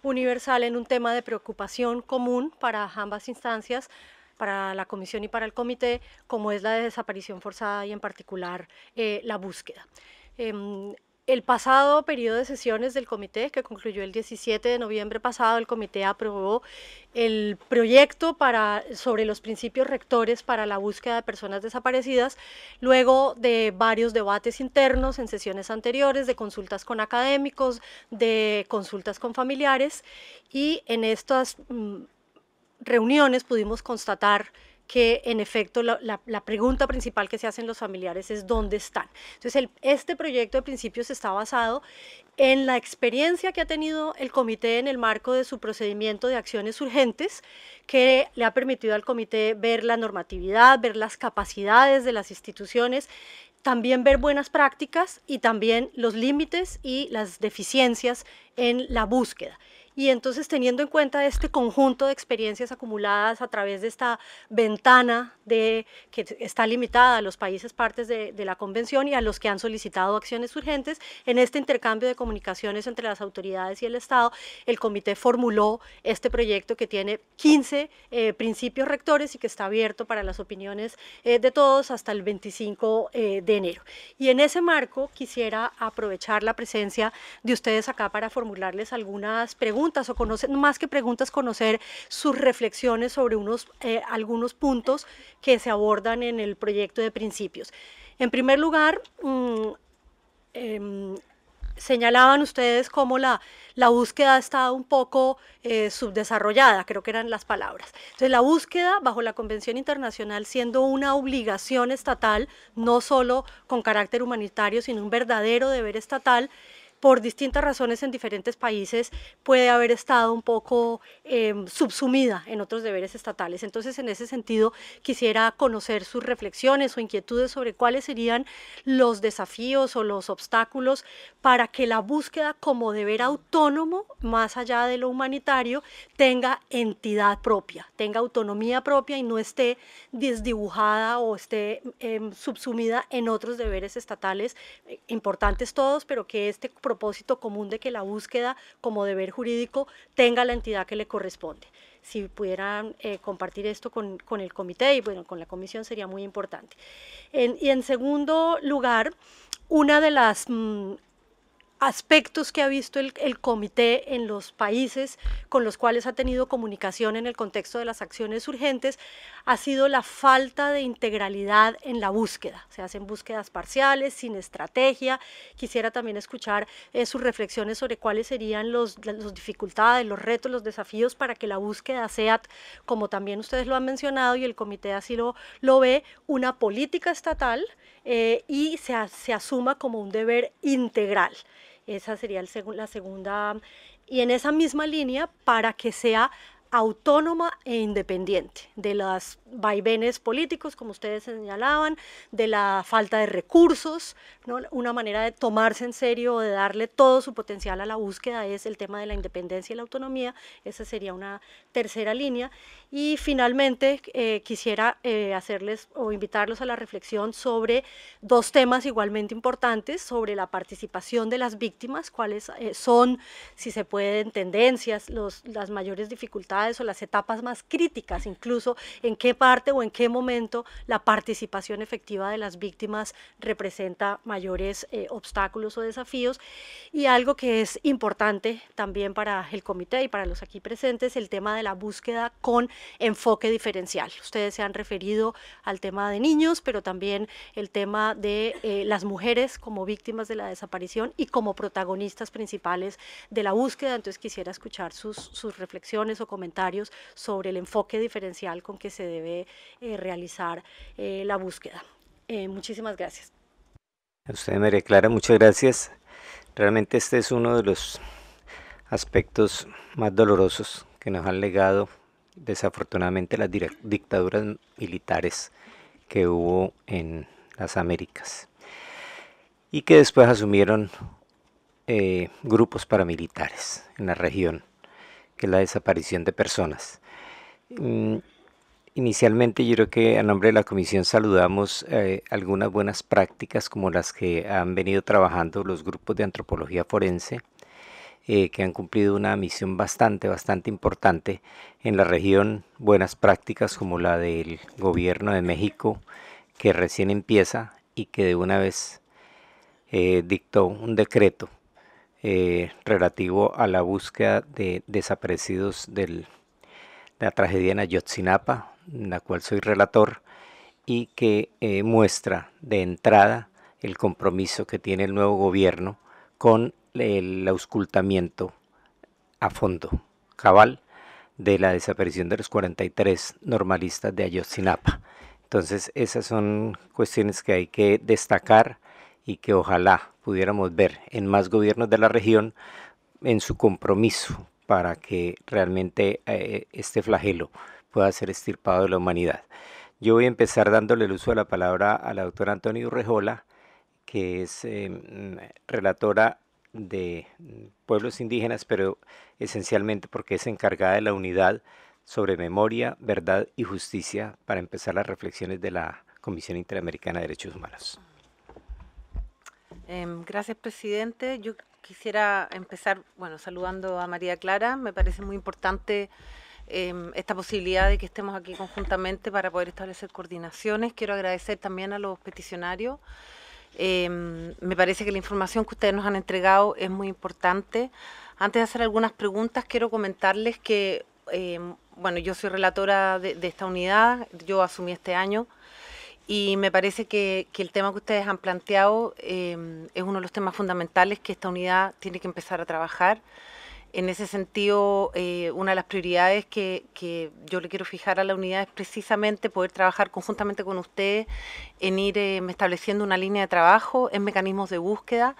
universal en un tema de preocupación común para ambas instancias, para la comisión y para el comité, como es la de desaparición forzada y en particular eh, la búsqueda. Em, el pasado periodo de sesiones del comité, que concluyó el 17 de noviembre pasado, el comité aprobó el proyecto para, sobre los principios rectores para la búsqueda de personas desaparecidas, luego de varios debates internos en sesiones anteriores, de consultas con académicos, de consultas con familiares, y en estas mm, reuniones pudimos constatar que en efecto la, pregunta principal que se hacen los familiares es dónde están. Entonces, este proyecto de principios está basado en la experiencia que ha tenido el comité en el marco de su procedimiento de acciones urgentes, que le ha permitido al comité ver la normatividad, ver las capacidades de las instituciones también ver buenas prácticas y también los límites y las deficiencias en la búsqueda. Y entonces teniendo en cuenta este conjunto de experiencias acumuladas a través de esta ventana de, que está limitada a los países partes de, la convención y a los que han solicitado acciones urgentes, en este intercambio de comunicaciones entre las autoridades y el Estado, el comité formuló este proyecto que tiene 15 eh, principios rectores y que está abierto para las opiniones eh, de todos hasta el 25 eh, de enero. Y en ese marco quisiera aprovechar la presencia de ustedes acá para formularles algunas preguntas o conocer, más que preguntas, conocer sus reflexiones sobre unos, eh, algunos puntos que se abordan en el proyecto de principios. En primer lugar, mm, em, señalaban ustedes cómo la, la búsqueda ha estado un poco eh, subdesarrollada, creo que eran las palabras. Entonces, la búsqueda bajo la Convención Internacional siendo una obligación estatal, no solo con carácter humanitario, sino un verdadero deber estatal, por distintas razones en diferentes países puede haber estado un poco em, subsumida en otros deberes estatales. Entonces, en ese sentido, quisiera conocer sus reflexiones o inquietudes sobre cuáles serían los desafíos o los obstáculos para que la búsqueda como deber autónomo, más allá de lo humanitario, tenga entidad propia, tenga autonomía propia y no esté desdibujada o esté em, subsumida en otros deberes estatales, eh, importantes todos, pero que este propósito común de que la búsqueda como deber jurídico tenga la entidad que le corresponde. Si pudieran eh, compartir esto con, el comité y bueno, con la comisión sería muy importante. y en segundo lugar, una de las mm, aspectos que ha visto el, comité en los países con los cuales ha tenido comunicación en el contexto de las acciones urgentes ha sido la falta de integralidad en la búsqueda. Se hacen búsquedas parciales, sin estrategia. Quisiera también escuchar eh, sus reflexiones sobre cuáles serían las los dificultades, los retos, los desafíos para que la búsqueda sea, como también ustedes lo han mencionado y el comité así lo, lo ve, una política estatal eh, y se, se asuma como un deber integral. Esa sería el la segunda. Y en esa misma línea, para que sea autónoma e independiente de las vaivenes políticos, como ustedes señalaban, de la falta de recursos, ¿no? una manera de tomarse en serio, o de darle todo su potencial a la búsqueda es el tema de la independencia y la autonomía, esa sería una tercera línea. Y finalmente eh, quisiera eh, hacerles o invitarlos a la reflexión sobre dos temas igualmente importantes, sobre la participación de las víctimas, cuáles eh, son, si se pueden, tendencias, los, las mayores dificultades o las etapas más críticas, incluso en qué parte o en qué momento la participación efectiva de las víctimas representa mayores eh, obstáculos o desafíos. Y algo que es importante también para el comité y para los aquí presentes, el tema de la búsqueda con enfoque diferencial. Ustedes se han referido al tema de niños, pero también el tema de eh, las mujeres como víctimas de la desaparición y como protagonistas principales de la búsqueda. Entonces quisiera escuchar sus, sus reflexiones o comentarios sobre el enfoque diferencial con que se debe eh, realizar eh, la búsqueda. Eh, muchísimas gracias. A usted, María Clara, muchas gracias. Realmente este es uno de los aspectos más dolorosos que nos han legado desafortunadamente las dictaduras militares que hubo en las Américas y que después asumieron grupos paramilitares en la región, que es la desaparición de personas. Mm, Inicialmente yo creo que a nombre de la comisión saludamos eh, algunas buenas prácticas como las que han venido trabajando los grupos de antropología forense eh, que han cumplido una misión bastante, bastante importante en la región, buenas prácticas como la del gobierno de México que recién empieza y que de una vez eh, dictó un decreto relativo a la búsqueda de desaparecidos de la tragedia en Ayotzinapa, la cual soy relator, y que eh, muestra de entrada el compromiso que tiene el nuevo gobierno con el auscultamiento a fondo, cabal, de la desaparición de los 43 normalistas de Ayotzinapa. Entonces, esas son cuestiones que hay que destacar y que ojalá pudiéramos ver en más gobiernos de la región en su compromiso para que realmente eh, este flagelo pueda ser extirpado de la humanidad. Yo voy a empezar dándole el uso de la palabra a la doctora Antonio Urrejola, que es em, relatora de pueblos indígenas, pero esencialmente porque es encargada de la unidad sobre memoria, verdad y justicia para empezar las reflexiones de la Comisión Interamericana de Derechos Humanos. Em, gracias, presidente. Yo quisiera empezar, bueno, saludando a María Clara. Me parece muy importante Em, esta posibilidad de que estemos aquí conjuntamente para poder establecer coordinaciones. Quiero agradecer también a los peticionarios. Em, me parece que la información que ustedes nos han entregado es muy importante. Antes de hacer algunas preguntas, quiero comentarles que, em, bueno, yo soy relatora de, esta unidad, yo asumí este año y me parece que, el tema que ustedes han planteado es uno de los temas fundamentales que esta unidad tiene que empezar a trabajar. En ese sentido, eh, una de las prioridades que, yo le quiero fijar a la unidad es precisamente poder trabajar conjuntamente con ustedes en ir em, estableciendo una línea de trabajo en mecanismos de búsqueda.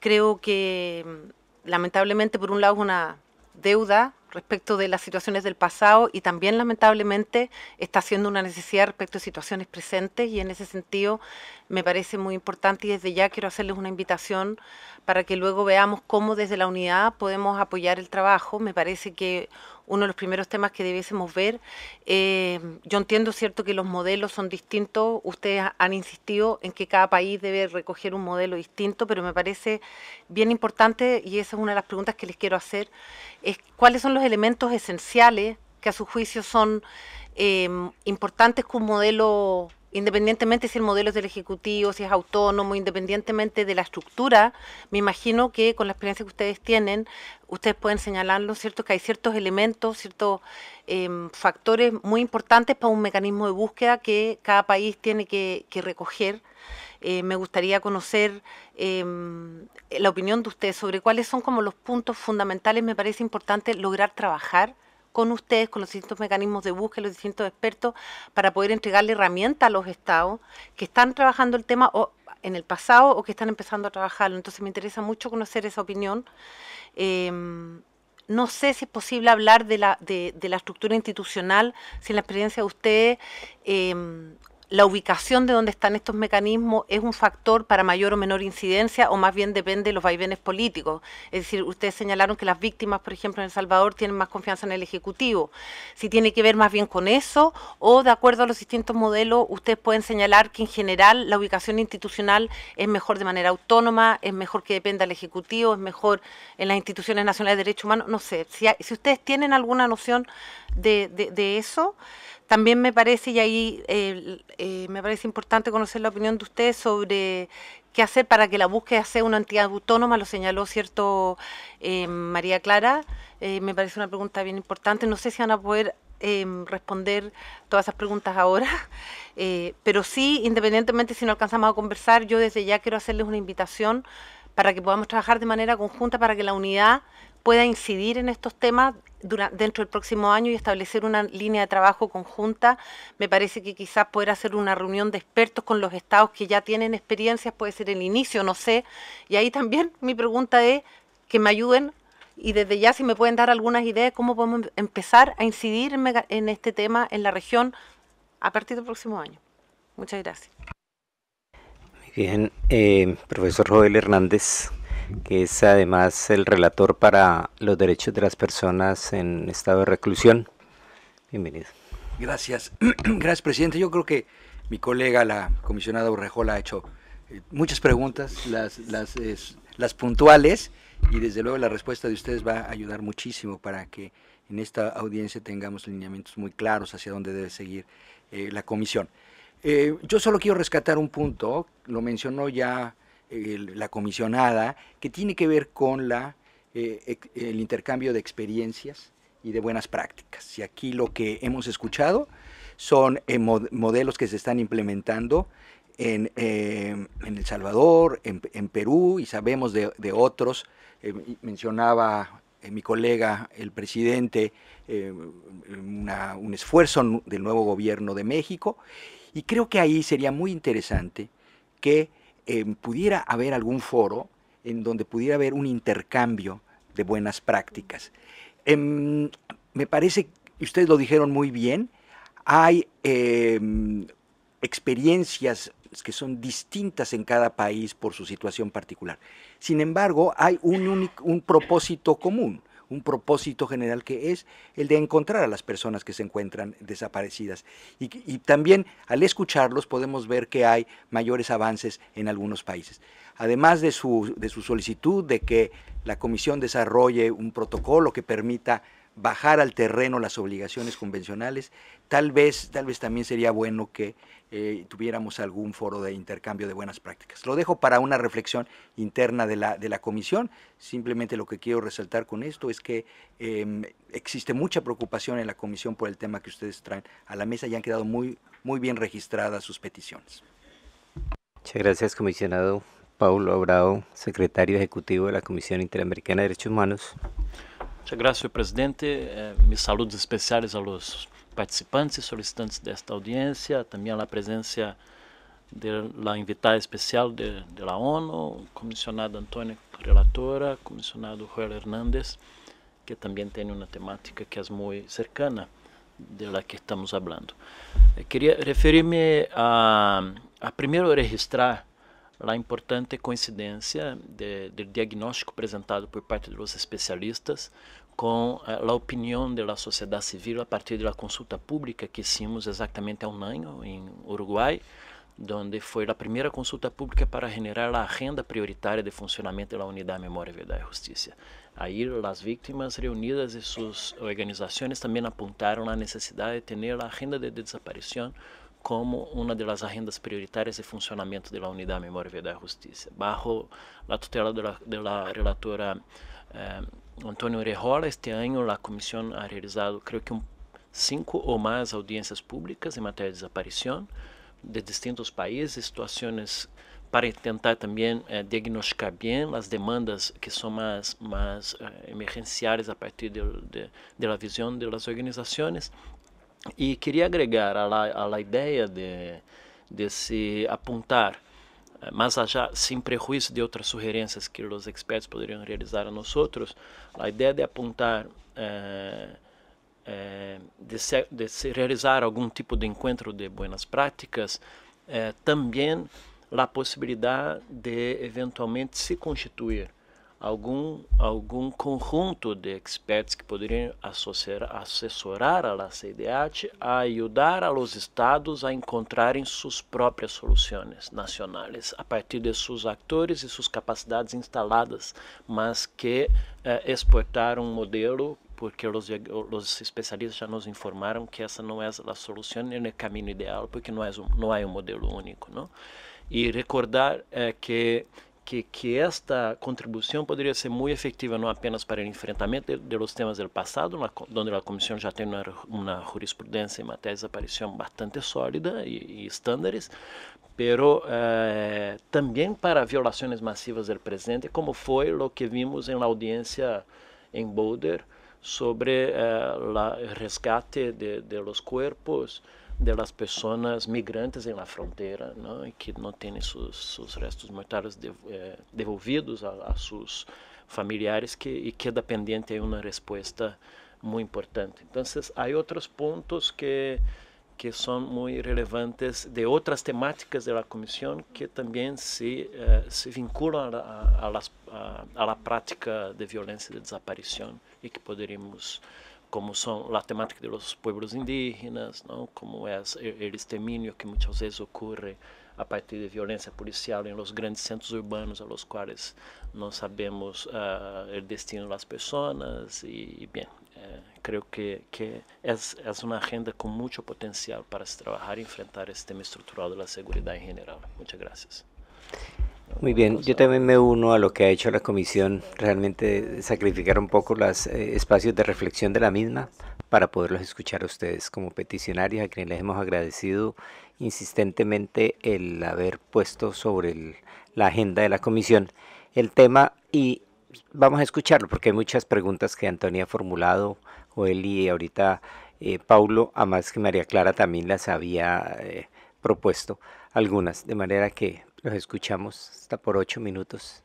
Creo que mm, lamentablemente, por un lado, es una deuda respecto de las situaciones del pasado y también lamentablemente está siendo una necesidad respecto de situaciones presentes y en ese sentido me parece muy importante y desde ya quiero hacerles una invitación para que luego veamos cómo desde la unidad podemos apoyar el trabajo. Me parece que uno de los primeros temas que debiésemos ver. Eh, yo entiendo, ¿cierto?, que los modelos son distintos. Ustedes han insistido en que cada país debe recoger un modelo distinto, pero me parece bien importante, y esa es una de las preguntas que les quiero hacer, es cuáles son los elementos esenciales que a su juicio son eh, importantes que un modelo independientemente si el modelo es del Ejecutivo, si es autónomo, independientemente de la estructura, me imagino que con la experiencia que ustedes tienen, ustedes pueden señalarlo, ¿cierto? Que hay ciertos elementos, ciertos em, factores muy importantes para un mecanismo de búsqueda que cada país tiene que, recoger. Eh, me gustaría conocer em, la opinión de ustedes sobre cuáles son como los puntos fundamentales, me parece importante lograr trabajar con ustedes, con los distintos mecanismos de búsqueda, los distintos expertos, para poder entregarle herramientas a los estados que están trabajando el tema o en el pasado o que están empezando a trabajarlo. Entonces me interesa mucho conocer esa opinión. Em, no sé si es posible hablar de la, de, la estructura institucional, si en la experiencia de ustedes, em, la ubicación de donde están estos mecanismos es un factor para mayor o menor incidencia o más bien depende de los vaivenes políticos. Es decir, ustedes señalaron que las víctimas, por ejemplo, en El Salvador tienen más confianza en el Ejecutivo. Si tiene que ver más bien con eso o de acuerdo a los distintos modelos, ustedes pueden señalar que en general la ubicación institucional es mejor de manera autónoma, es mejor que dependa el Ejecutivo, es mejor en las instituciones nacionales de derechos humanos, no sé. Si, si ustedes tienen alguna noción de eso. También me parece, y ahí eh, me parece importante conocer la opinión de ustedes sobre qué hacer para que la búsqueda sea una entidad autónoma, lo señaló cierto eh, María Clara. Eh, me parece una pregunta bien importante. No sé si van a poder responder todas esas preguntas ahora, pero sí, independientemente si no alcanzamos a conversar, yo desde ya quiero hacerles una invitación para que podamos trabajar de manera conjunta para que la unidad pueda incidir en estos temas dentro del próximo año y establecer una línea de trabajo conjunta. Me parece que quizás poder hacer una reunión de expertos con los estados que ya tienen experiencias puede ser el inicio, no sé. Y ahí también mi pregunta es que me ayuden y desde ya si me pueden dar algunas ideas cómo podemos em-, empezar a incidir en este tema en la región a partir del próximo año. Muchas gracias. Muy bien, eh, profesor Joel Hernández que es además el relator para los derechos de las personas en estado de reclusión. Bienvenido. Gracias, gracias presidente. Yo creo que mi colega, la comisionada Urrejola, ha hecho eh, muchas preguntas, las, las, las puntuales, y desde luego la respuesta de ustedes va a ayudar muchísimo para que en esta audiencia tengamos lineamientos muy claros hacia dónde debe seguir eh, la comisión. Eh, yo solo quiero rescatar un punto, lo mencionó ya la comisionada, que tiene que ver con eh, el intercambio de experiencias y de buenas prácticas. Y aquí lo que hemos escuchado son eh, modelos que se están implementando en, eh, El Salvador, en, Perú y sabemos de, otros. mencionaba mi colega, el presidente, un esfuerzo del nuevo gobierno de México. Y creo que ahí sería muy interesante que Em, pudiera haber algún foro en donde pudiera haber un intercambio de buenas prácticas. Em, me parece, y ustedes lo dijeron muy bien, hay em, experiencias que son distintas en cada país por su situación particular. Sin embargo, hay un propósito común, un propósito general que es el de encontrar a las personas que se encuentran desaparecidas. Y, también al escucharlos podemos ver que hay mayores avances en algunos países. Además de su solicitud de que la Comisión desarrolle un protocolo que permita bajar al terreno las obligaciones convencionales, tal vez, tal vez también sería bueno que eh, tuviéramos algún foro de intercambio de buenas prácticas. Lo dejo para una reflexión interna de la, de la comisión. Simplemente lo que quiero resaltar con esto es que em, existe mucha preocupación en la comisión por el tema que ustedes traen a la mesa y han quedado muy, muy bien registradas sus peticiones. Muchas gracias, comisionado Paulo Abrao, secretario ejecutivo de la Comisión Interamericana de Derechos Humanos. Muito obrigado, Presidente, eh, meus saludos especiais aos participantes e solicitantes desta audiência, também à presença da invitada especial da ONU, comissionada Antônia Relatora, comissionado Joel Hernández, que também tem uma temática que é muito cercana da que estamos falando. Eh, Queria referir-me a, a primeiro registrar é a importante coincidência de, de diagnóstico apresentado por parte dos especialistas com eh, a opinião da sociedade civil a partir da consulta pública que hicimos exatamente há um ano em Uruguai, onde foi a primeira consulta pública para generar a renda prioritária de funcionamento da Unidade Memória, Verdade e Justiça. Aí, as vítimas reunidas e suas organizações também apontaram a necessidade de ter a renda de desaparição como uma das agendas prioritárias de funcionamento de Unidade Memória e da Justiça. bajo a tutela da relatora eh, Antônio Orejola, este ano a comissão ha realizado, creio que um, cinco ou mais audiências públicas em matéria de desaparição de distintos países, situações para tentar também eh, diagnosticar bem as demandas que são mais, mais eh, emergenciais a partir da visão das organizações e queria agregar à ideia de, de se apontar eh, mas já sem prejuízo de outras sugerências que os expertos poderiam realizar a nós outros, a ideia de apontar eh, eh, de, se, de, se, realizar algum tipo de encontro de boas práticas, eh, também a possibilidade de eventualmente se constituir algum, algum conjunto de expertos que poderiam associar, assessorar a la CEDEAT a ajudar aos estados a encontrarem suas próprias soluções nacionais a partir de seus atores e suas capacidades instaladas, mas que eh, exportaram um modelo porque os, os especialistas já nos informaram que essa não é a solução nem o caminho ideal, porque não, é, não há é um modelo único. Não? E recordar eh, que que, que esta contribuição poderia ser muito efetiva não apenas para o enfrentamento de, de los temas do passado, onde a Comissão já tem uma, uma jurisprudência em matéria de desaparição bastante sólida e, estándares, pero eh, também para violações massivas do presente, como foi o que vimos em audiência em Boulder sobre o eh, resgate de, de los cuerpos de pessoas migrantes na fronteira, e que não têm seus, restos mortais eh, devolvidos a, a, seus familiares que e queda pendente aí uma resposta muito importante. Então, há outros pontos que que são muito relevantes de outras temáticas da comissão que também se eh, se vinculam à prática de violência e de desaparição e que poderíamos como são a temática dos povos indígenas, não? como é o extermínio que muitas vezes ocorre a partir de violência policial em los grandes centros urbanos, a los quais não sabemos uh, ah, o destino das pessoas. E, e bem, eh, creio que, que é, é uma agenda com muito potencial para se trabalhar e enfrentar esse tema estrutural da segurança em geral. Muitas graças. Muy bien, yo también me uno a lo que ha hecho la comisión, realmente sacrificar un poco los eh, espacios de reflexión de la misma para poderlos escuchar a ustedes como peticionarios, a quienes les hemos agradecido insistentemente el haber puesto sobre la agenda de la comisión el tema y vamos a escucharlo porque hay muchas preguntas que Antonia ha formulado, Joel y ahorita eh, Paulo, a más que María Clara también las había eh, propuesto algunas, de manera que los escuchamos hasta por ocho minutos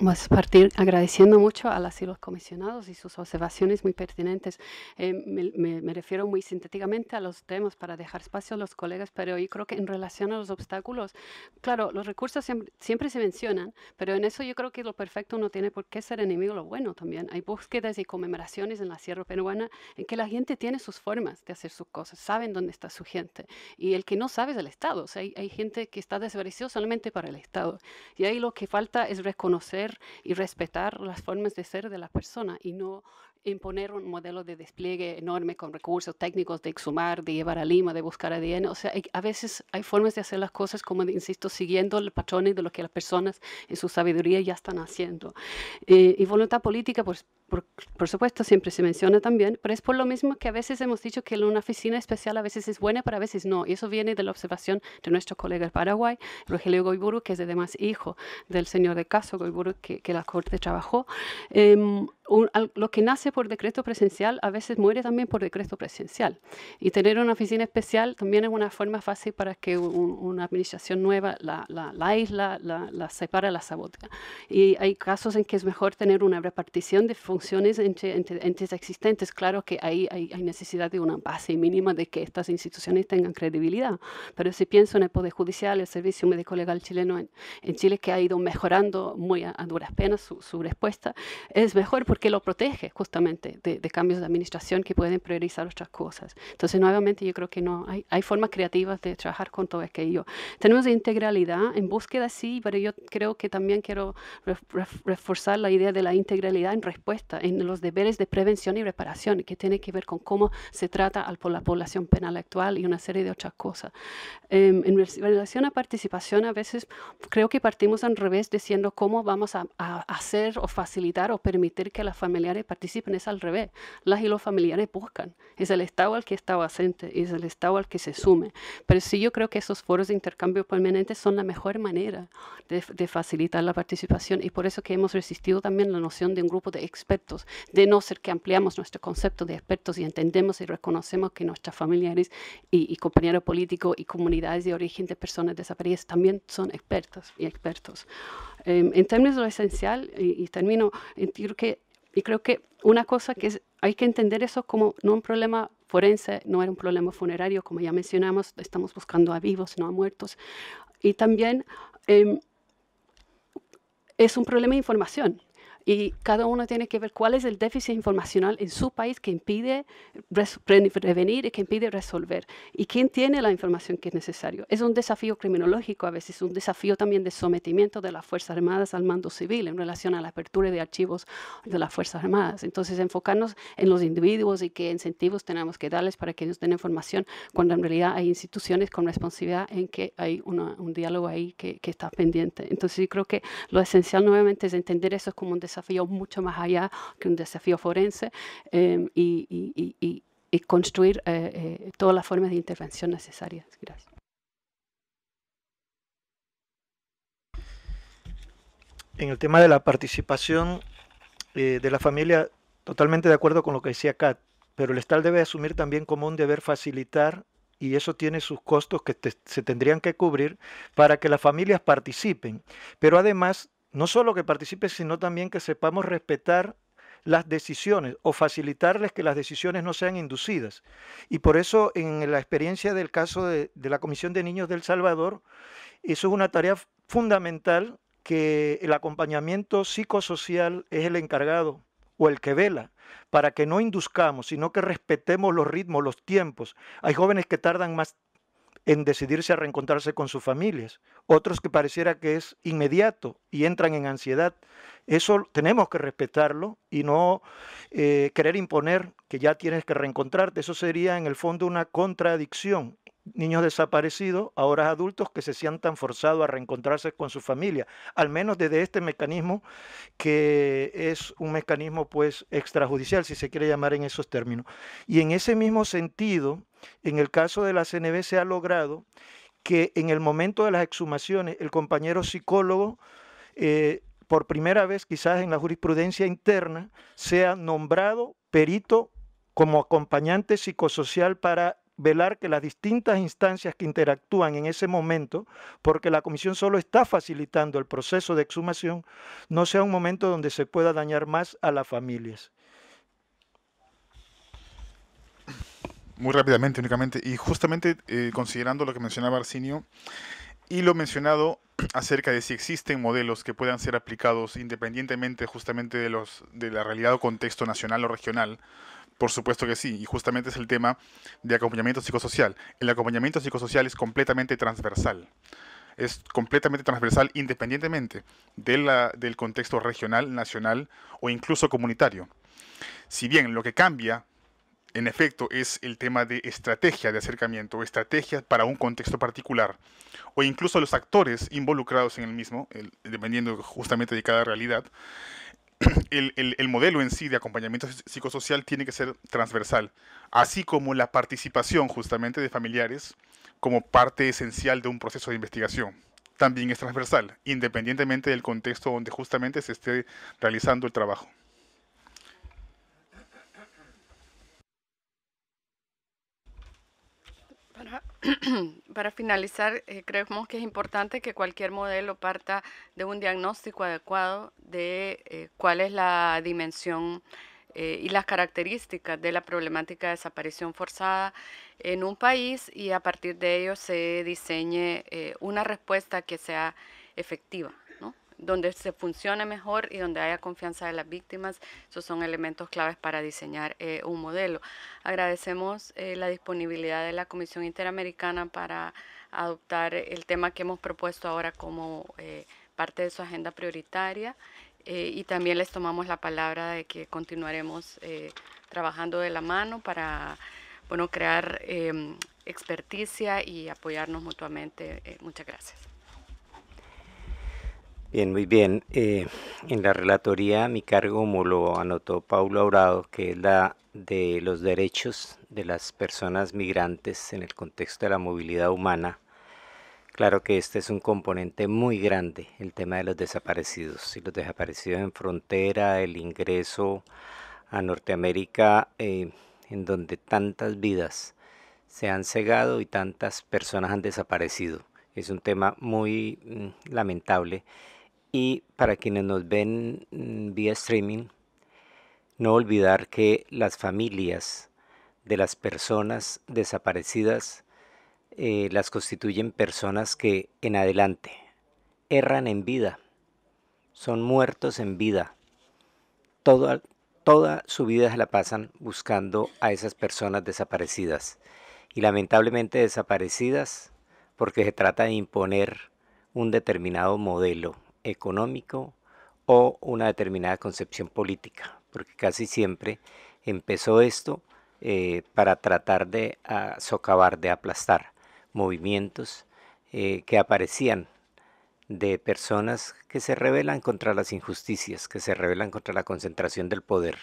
a partir agradeciendo mucho a las y los comisionados y sus observaciones muy pertinentes. Eh, me, refiero muy sintéticamente a los temas para dejar espacio a los colegas, pero yo creo que en relación a los obstáculos, claro, los recursos siempre, se mencionan, pero en eso yo creo que lo perfecto no tiene por qué ser enemigo lo bueno también. Hay búsquedas y conmemoraciones en la Sierra Peruana en que la gente tiene sus formas de hacer sus cosas, saben dónde está su gente. Y el que no sabe es el Estado. O sea, hay, gente que está desaparecido solamente para el Estado. Y ahí lo que falta es reconocer y respetar las formas de ser de la persona y no imponer un modelo de despliegue enorme con recursos técnicos, de exhumar, de llevar a Lima, de buscar ADN. O sea, a veces hay formas de hacer las cosas, como insisto, siguiendo el patrón de lo que las personas en su sabiduría ya están haciendo. Eh, y voluntad política, pues, por, supuesto, siempre se menciona también, pero es por lo mismo que a veces hemos dicho que una oficina especial a veces es buena, pero a veces no. Y eso viene de la observación de nuestro colega de Paraguay, Rogelio Goiburu, que es además hijo del señor de Caso Goiburu, que, la Corte trabajó. Em, lo que nace por decreto presencial a veces muere también por decreto presencial. Y tener una oficina especial también es una forma fácil para que una administración nueva la, la, la isla, la, separa, la sabotea. Y hay casos en que es mejor tener una repartición de funciones entre, entes existentes. Claro que ahí hay, necesidad de una base mínima de que estas instituciones tengan credibilidad. Pero si pienso en el Poder Judicial, el Servicio Médico Legal chileno en, Chile, que ha ido mejorando muy a, duras penas su, su respuesta, es mejor porque que lo protege justamente de, cambios de administración que pueden priorizar otras cosas. Entonces, nuevamente, yo creo que no hay, hay formas creativas de trabajar con todo aquello. Tenemos integralidad en búsqueda, sí, pero yo creo que también quiero reforzar la idea de la integralidad en respuesta, en los deberes de prevención y reparación, que tiene que ver con cómo se trata por la población penal actual y una serie de otras cosas. Em, en relación a participación, a veces creo que partimos al revés diciendo cómo vamos a, a hacer o facilitar o permitir que las familiares participen, es al revés. Las y los familiares buscan. Es el Estado al que está ausente, es el Estado al que se sume. Pero sí yo creo que esos foros de intercambio permanente son la mejor manera de, facilitar la participación y por eso que hemos resistido también la noción de un grupo de expertos, de no ser que ampliamos nuestro concepto de expertos y entendemos y reconocemos que nuestras familiares y, compañeros políticos y comunidades de origen de personas desaparecidas también son expertos y expertos. Em, en términos de lo esencial, y, termino, eh, yo creo que y creo que una cosa que hay que entender eso como no un problema forense, no era un problema funerario, como ya mencionamos, estamos buscando a vivos, no a muertos. Y también em, es un problema de información y cada uno tiene que ver cuál es el déficit informacional en su país que impide prevenir y que impide resolver y quién tiene la información que es necesario. Es un desafío criminológico a veces, un desafío también de sometimiento de las Fuerzas Armadas al mando civil en relación a la apertura de archivos de las Fuerzas Armadas. Entonces, enfocarnos en los individuos y qué incentivos tenemos que darles para que ellos den información cuando en realidad hay instituciones con responsabilidad en que hay un diálogo ahí que, que está pendiente. Entonces, yo creo que lo esencial nuevamente es entender eso como un desafío desafío mucho más allá que un desafío forense em, y, construir eh, eh, todas las formas de intervención necesarias. Gracias. En el tema de la participación eh, de la familia, totalmente de acuerdo con lo que decía Kat, pero el Estado debe asumir también como un deber facilitar y eso tiene sus costos que se tendrían que cubrir para que las familias participen. Pero además no solo que participe, sino también que sepamos respetar las decisiones o facilitarles que las decisiones no sean inducidas. Y por eso en la experiencia del caso de, la Comisión de Niños del Salvador, eso es una tarea fundamental que el acompañamiento psicosocial es el encargado o el que vela, para que no induzcamos, sino que respetemos los ritmos, los tiempos. Hay jóvenes que tardan más en decidirse a reencontrarse con sus familias, otros que pareciera que es inmediato y entran en ansiedad. Eso tenemos que respetarlo y no eh, querer imponer que ya tienes que reencontrarte. Eso sería en el fondo una contradicción. Niños desaparecidos, ahora adultos que se sientan forzados a reencontrarse con su familia, al menos desde este mecanismo que es un mecanismo pues extrajudicial, si se quiere llamar en esos términos. Y en ese mismo sentido, en el caso de la CNB se ha logrado que en el momento de las exhumaciones el compañero psicólogo, eh, por primera vez quizás en la jurisprudencia interna, sea nombrado perito como acompañante psicosocial para velar que las distintas instancias que interactúan en ese momento, porque la comisión solo está facilitando el proceso de exhumación, no sea un momento donde se pueda dañar más a las familias. muy rápidamente únicamente, y justamente eh, considerando lo que mencionaba Arcinio y lo mencionado acerca de si existen modelos que puedan ser aplicados independientemente justamente de, los, de la realidad o contexto nacional o regional, por supuesto que sí, y justamente es el tema de acompañamiento psicosocial. El acompañamiento psicosocial es completamente transversal es completamente transversal independientemente de la, del contexto regional, nacional o incluso comunitario. Si bien lo que cambia en efecto, es el tema de estrategia de acercamiento, estrategia para un contexto particular, o incluso los actores involucrados en el mismo, dependiendo justamente de cada realidad. el, modelo en sí de acompañamiento psicosocial tiene que ser transversal, así como la participación justamente de familiares como parte esencial de un proceso de investigación. También es transversal, independientemente del contexto donde justamente se esté realizando el trabajo. para finalizar, eh, creemos que es importante que cualquier modelo parta de un diagnóstico adecuado de eh, cuál es la dimensión eh, y las características de la problemática de desaparición forzada en un país y a partir de ello se diseñe una respuesta que sea efectiva donde se funcione mejor y donde haya confianza de las víctimas. Esos son elementos claves para diseñar eh, un modelo. Agradecemos eh, la disponibilidad de la Comisión Interamericana para adoptar el tema que hemos propuesto ahora como eh, parte de su agenda prioritaria y también les tomamos la palabra de que continuaremos trabajando de la mano para bueno, crear em, experticia y apoyarnos mutuamente. muchas gracias. Bien, muy bien. Eh, en la relatoría mi cargo, como lo anotó Paulo Aurado, que es la de los derechos de las personas migrantes en el contexto de la movilidad humana, claro que este es un componente muy grande, el tema de los desaparecidos. Y los desaparecidos en frontera, el ingreso a Norteamérica, eh, en donde tantas vidas se han cegado y tantas personas han desaparecido. Es un tema muy mm, lamentable y para quienes nos ven mm, vía streaming, no olvidar que las familias de las personas desaparecidas eh, las constituyen personas que en adelante erran en vida, son muertos en vida. Toda, toda su vida se la pasan buscando a esas personas desaparecidas y lamentablemente desaparecidas porque se trata de imponer un determinado modelo económico o una determinada concepción política, porque casi siempre empezó esto eh, para tratar de socavar, de aplastar movimientos eh, que aparecían de personas que se rebelan contra las injusticias, que se rebelan contra la concentración del poder.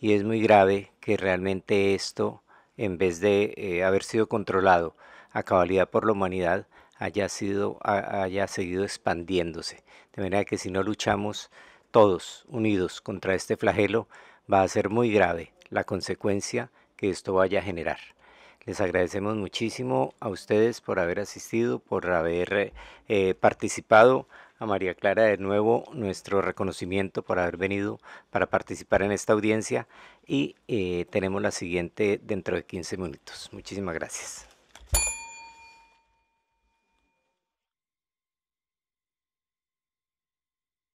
Y es muy grave que realmente esto, en vez de eh, haber sido controlado a cabalidad por la humanidad, haya, sido, haya seguido expandiéndose. De manera que si no luchamos todos unidos contra este flagelo, va a ser muy grave la consecuencia que esto vaya a generar. Les agradecemos muchísimo a ustedes por haber asistido, por haber eh, participado. A María Clara de nuevo nuestro reconocimiento por haber venido para participar en esta audiencia y eh, tenemos la siguiente dentro de 15 minutos. Muchísimas gracias.